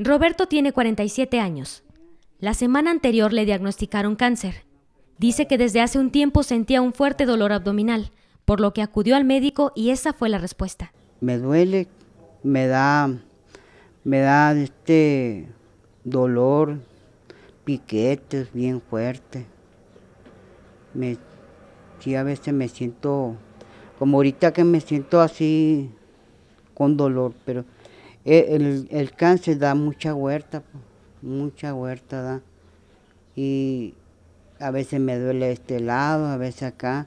Roberto tiene 47 años. La semana anterior le diagnosticaron cáncer. Dice que desde hace un tiempo sentía un fuerte dolor abdominal, por lo que acudió al médico y esa fue la respuesta. Me duele, me da, me da este dolor, piquetes bien fuerte. Me, sí, a veces me siento, como ahorita que me siento así con dolor, pero eh, el, el, cáncer da mucha huerta, mucha huerta da. Y a veces me duele este lado, a veces acá,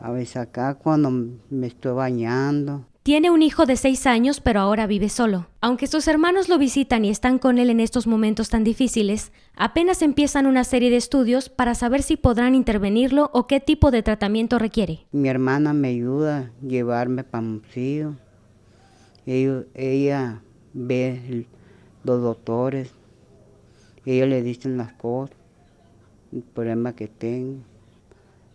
a veces acá cuando me estoy bañando. Tiene un hijo de seis años, pero ahora vive solo. Aunque sus hermanos lo visitan y están con él en estos momentos tan difíciles, apenas empiezan una serie de estudios para saber si podrán intervenirlo o qué tipo de tratamiento requiere. Mi hermana me ayuda a llevarme para Moncillo. ella ve los doctores, ellos le dicen las cosas, el problema que tengo.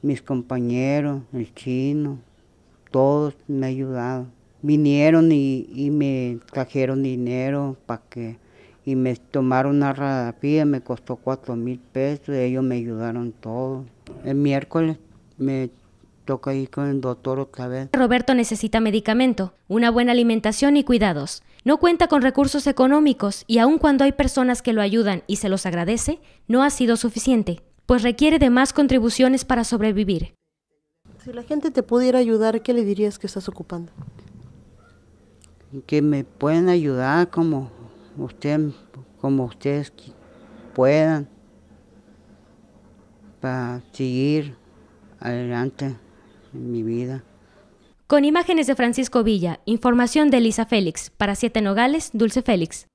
Mis compañeros, el chino, todos me ayudado Vinieron y, y me trajeron dinero para que y me tomaron una radapía, me costó cuatro mil pesos, ellos me ayudaron todo. El miércoles me toca ir con el doctor otra Roberto necesita medicamento, una buena alimentación y cuidados. No cuenta con recursos económicos y aun cuando hay personas que lo ayudan y se los agradece, no ha sido suficiente, pues requiere de más contribuciones para sobrevivir. Si la gente te pudiera ayudar, ¿qué le dirías que estás ocupando? Que me pueden ayudar como usted, como ustedes puedan para seguir adelante mi vida. Con imágenes de Francisco Villa, información de Elisa Félix, para Siete Nogales, Dulce Félix.